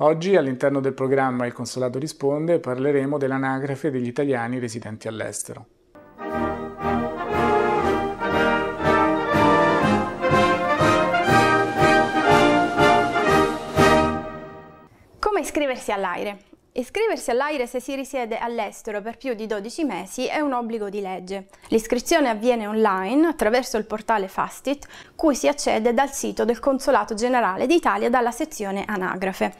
Oggi all'interno del programma Il Consolato risponde parleremo dell'anagrafe degli italiani residenti all'estero. Come iscriversi all'AIRE? Iscriversi all'AIRE se si risiede all'estero per più di 12 mesi è un obbligo di legge. L'iscrizione avviene online attraverso il portale Fastit, cui si accede dal sito del Consolato Generale d'Italia dalla sezione Anagrafe.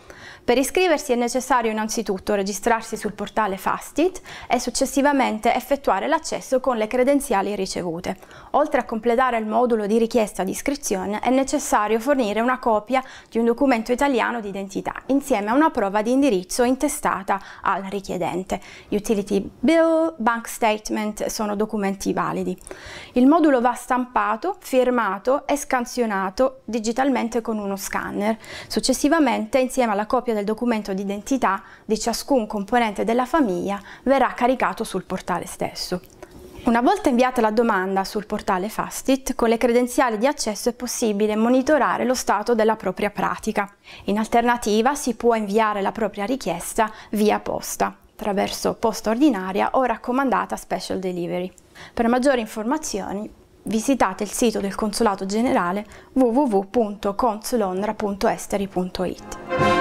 Per iscriversi è necessario innanzitutto registrarsi sul portale Fastit e successivamente effettuare l'accesso con le credenziali ricevute. Oltre a completare il modulo di richiesta di iscrizione è necessario fornire una copia di un documento italiano di identità insieme a una prova di indirizzo intestata presentata al richiedente. Utility bill, bank statement sono documenti validi. Il modulo va stampato, firmato e scansionato digitalmente con uno scanner. Successivamente, insieme alla copia del documento d'identità di ciascun componente della famiglia, verrà caricato sul portale stesso. Una volta inviata la domanda sul portale Fastit, con le credenziali di accesso è possibile monitorare lo stato della propria pratica. In alternativa si può inviare la propria richiesta via posta, attraverso posta ordinaria o raccomandata special delivery. Per maggiori informazioni visitate il sito del Consolato Generale www.consolondra.esteri.it.